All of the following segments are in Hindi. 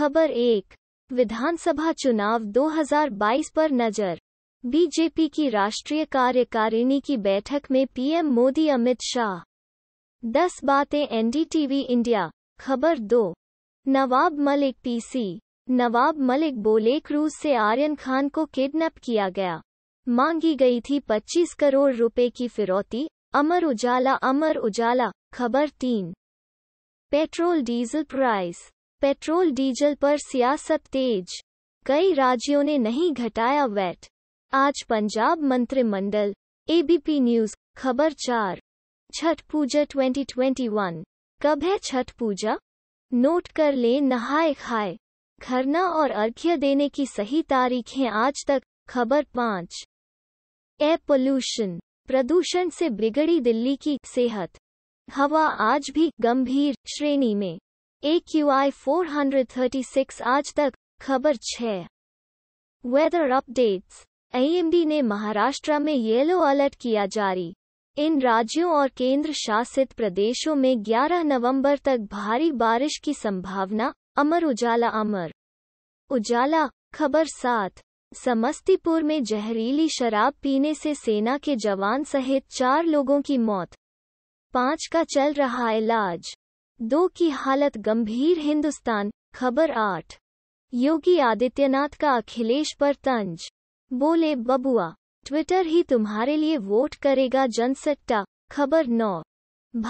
खबर एक विधानसभा चुनाव 2022 पर नजर बीजेपी की राष्ट्रीय कार्यकारिणी की बैठक में पीएम मोदी अमित शाह दस बातें एनडीटीवी इंडिया खबर दो नवाब मलिक पीसी नवाब मलिक बोले क्रूज से आर्यन खान को किडनैप किया गया मांगी गई थी 25 करोड़ रुपए की फिरौती अमर उजाला अमर उजाला खबर तीन petrol diesel price petrol diesel पर सियासत तेज कई राज्यों ने नहीं घटाया वैट आज पंजाब मंत्रिमंडल एबीपी न्यूज खबर चार छठ पूजा 2021 कब है छठ पूजा नोट कर लें नहाय खाए खरना और अर्घ्य देने की सही तारीखें आज तक खबर पाँच एयर पोल्यूशन प्रदूषण से बिगड़ी दिल्ली की सेहत हवा आज भी गंभीर श्रेणी में AQI 436 आज तक खबर 6 वेदर अपडेट्स एएमडी ने महाराष्ट्र में येलो अलर्ट किया जारी इन राज्यों और केंद्र शासित प्रदेशों में 11 नवंबर तक भारी बारिश की संभावना अमर उजाला अमर उजाला खबर सात समस्तीपुर में जहरीली शराब पीने से सेना के जवान सहित चार लोगों की मौत पांच का चल रहा इलाज दो की हालत गंभीर हिंदुस्तान खबर आठ योगी आदित्यनाथ का अखिलेश पर तंज बोले बबुआ ट्विटर ही तुम्हारे लिए वोट करेगा जनसट्टा खबर नौ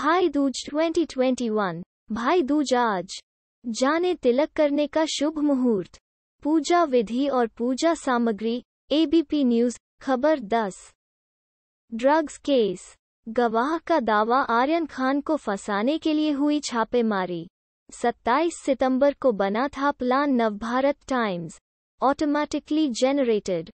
भाई दूज 2021 भाई दूज आज जाने तिलक करने का शुभ मुहूर्त पूजा विधि और पूजा सामग्री एबीपी न्यूज खबर दस ड्रग्स केस गवाह का दावा आर्यन खान को फंसाने के लिए हुई छापेमारी 27 सितंबर को बना था plan Navbharat Times automatically generated